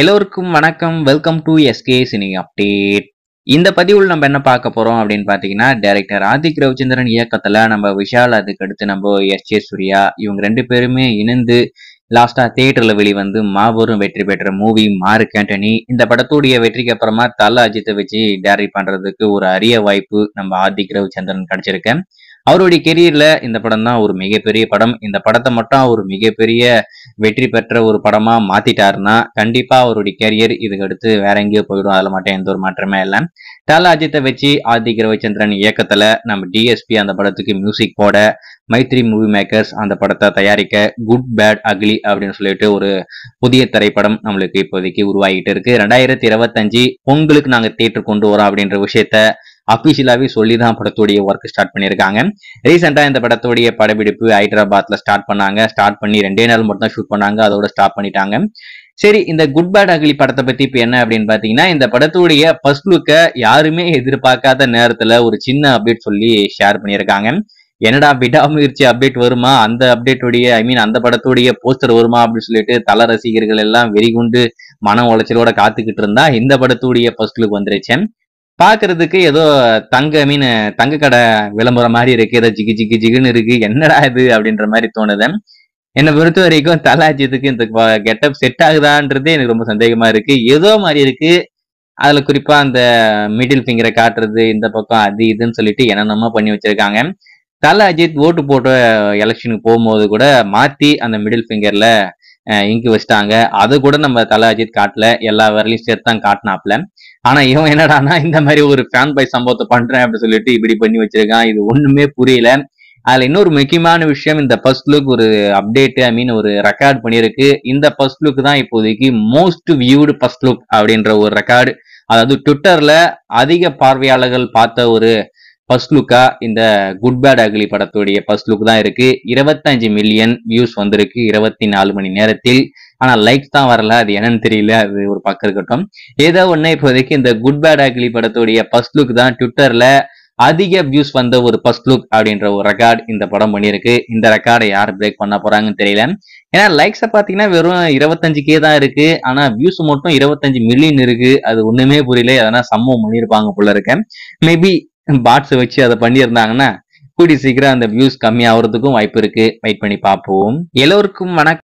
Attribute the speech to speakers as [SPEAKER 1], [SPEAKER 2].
[SPEAKER 1] எல்லோருக்கும் வணக்கம் welcome to SK cine update இந்த பதிவில் நம்ம என்ன பார்க்க போறோம் அப்படின்னு பாத்தீங்கன்னா டைரக்டர் ஆதிக் ரவிச்சந்திரன் இயக்கத்துல நம்ம விஷால் அதுக்கு அடுத்து நம்ம எஸ் ஜே சூர்யா இவங்க ரெண்டு பேருமே இணைந்து லாஸ்டா தியேட்டர்ல வெளிவந்து மாபெரும் வெற்றி பெற்ற மூவி மாறு கேண்டனி இந்த படத்துடைய வெற்றிக்கு அப்புறமா தல அஜித்தை வச்சு டேரக்ட் பண்றதுக்கு ஒரு அரிய வாய்ப்பு நம்ம ஆதிக் ரவிச்சந்திரன் கிடைச்சிருக்கேன் அவருடைய கெரியர்ல இந்த படம் தான் ஒரு மிகப்பெரிய படம் இந்த படத்தை மட்டும் அவர் மிகப்பெரிய வெற்றி பெற்ற ஒரு படமா மாத்திட்டாருன்னா கண்டிப்பா அவருடைய கெரியர் இதுக்கு அடுத்து வேற எங்கேயோ போயிடும் அதுல மட்டும் எந்த ஒரு மாற்றமே இல்லை டாலா அஜித்தை வச்சு ஆதிக் ரவிச்சந்திரன் இயக்கத்துல நம்ம டிஎஸ்பி அந்த படத்துக்கு மியூசிக் போட மைத்ரி மூவி மேக்கர்ஸ் அந்த படத்தை தயாரிக்க குட் பேட் அக்லி அப்படின்னு சொல்லிட்டு ஒரு புதிய திரைப்படம் நம்மளுக்கு இப்போதைக்கு உருவாகிட்டு இருக்கு ரெண்டாயிரத்தி இருபத்தஞ்சு பொங்கலுக்கு நாங்க தேட்டர் கொண்டு வரோம் அப்படின்ற விஷயத்த அபிஷியலாவே சொல்லி தான் படத்துடைய ஒர்க் ஸ்டார்ட் பண்ணியிருக்காங்க ரீசெண்டா இந்த படத்துடைய படப்பிடிப்பு ஹைதராபாத்ல ஸ்டார்ட் பண்ணாங்க ஸ்டார்ட் பண்ணி ரெண்டே நாள் மட்டும் தான் ஷூட் பண்ணாங்க அதோட ஸ்டாப் பண்ணிட்டாங்க சரி இந்த குட் பேட் அகிலி படத்தை பத்தி இப்ப என்ன அப்படின்னு பாத்தீங்கன்னா இந்த படத்துடைய ஃபர்ஸ்ட் லுக்க யாருமே எதிர்பார்க்காத நேரத்துல ஒரு சின்ன அப்டேட் சொல்லி ஷேர் பண்ணியிருக்காங்க என்னடா விடாமுயற்சி அப்டேட் வருமா அந்த அப்டேட்டுடைய ஐ மீன் அந்த படத்துடைய போஸ்டர் வருமா அப்படின்னு சொல்லிட்டு தல ரசிகர்கள் எல்லாம் வெறிகுண்டு மன உளைச்சலோட காத்துக்கிட்டு இருந்தா இந்த படத்துடைய ஃபர்ஸ்ட் லுக் வந்துருச்சேன் பாக்குறதுக்கு ஏதோ தங்க மீன் தங்க கடை விளம்பரம் மாதிரி இருக்கு ஏதோ ஜிகி ஜிகி ஜிகுன்னு இருக்கு என்னடா இது அப்படின்ற மாதிரி தோணுது என்னை பொறுத்த வரைக்கும் தலாஜித்துக்கு இந்த கெட்டப் செட் ஆகுதான்றதே எனக்கு ரொம்ப சந்தேகமா இருக்கு ஏதோ மாதிரி இருக்கு அதுல குறிப்பா அந்த மிடில் ஃபிங்கரை காட்டுறது இந்த பக்கம் அது இதுன்னு சொல்லிட்டு என்னென்னமோ பண்ணி வச்சிருக்காங்க தல அஜித் ஓட்டு போட்ட எலெக்ஷனுக்கு போகும்போது கூட மாத்தி அந்த மிடில் ஃபிங்கர்ல இங்கு வச்சுட்டாங்க அது கூட நம்ம தலை அஜித் காட்டல எல்லா வேலையும் சேர்த்து தான் காட்டினாப்ல ஆனா இவன் என்னடானா இந்த மாதிரி ஒரு ஃபேன் பை சம்பவத்தை பண்றேன் அப்படின்னு சொல்லிட்டு இப்படி பண்ணி வச்சிருக்கான் இது ஒண்ணுமே புரியல அதுல இன்னொரு முக்கியமான விஷயம் இந்த ஃபர்ஸ்ட் லுக் ஒரு அப்டேட் ஐ மீன் ஒரு ரெக்கார்ட் பண்ணியிருக்கு இந்த ஃபர்ஸ்ட் லுக் தான் இப்போதைக்கு மோஸ்ட் வியூடு ஃபர்ஸ்ட் லுக் அப்படின்ற ஒரு ரெக்கார்டு அதாவது ட்விட்டர்ல அதிக பார்வையாளர்கள் பார்த்த ஒரு ஃபர்ஸ்ட் லுக்கா இந்த குட் பேட் அக்லி படத்துடைய ஃபர்ஸ்ட் லுக் தான் இருக்கு இருபத்தஞ்சு மில்லியன் வியூஸ் வந்திருக்கு இருபத்தி நாலு மணி நேரத்தில் ஆனா லைக்ஸ் தான் வரல அது என்னன்னு தெரியல அது ஒரு பக்கம் இருக்கட்டும் ஏதோ ஒண்ணு இப்போதைக்கு இந்த குட் பேட் அக்லி படத்துடைய ஃபர்ஸ்ட் லுக் தான் ட்விட்டர்ல அதிக வியூஸ் வந்த ஒரு ஃபர்ஸ்ட் லுக் அப்படின்ற ஒரு ரெக்கார்ட் இந்த படம் பண்ணியிருக்கு இந்த ரெக்கார்டை யார் பிரேக் பண்ண போறாங்கன்னு தெரியல ஏன்னா லைக்ஸை பார்த்தீங்கன்னா வெறும் இருபத்தஞ்சு கே தான் இருக்கு ஆனா வியூஸ் மட்டும் இருபத்தஞ்சு மில்லியன் இருக்கு அது ஒண்ணுமே புரியல அதனால சம்பவம் பண்ணியிருப்பாங்க போல இருக்கேன் மேபி பாட்ஸ் வச்சு அதை பண்ணியிருந்தாங்கன்னா கூடி சீக்கிரம் அந்த வியூஸ் கம்மியாகிறதுக்கும் வாய்ப்பு இருக்கு வெயிட் பண்ணி பார்ப்போம் எல்லோருக்கும் வணக்கம்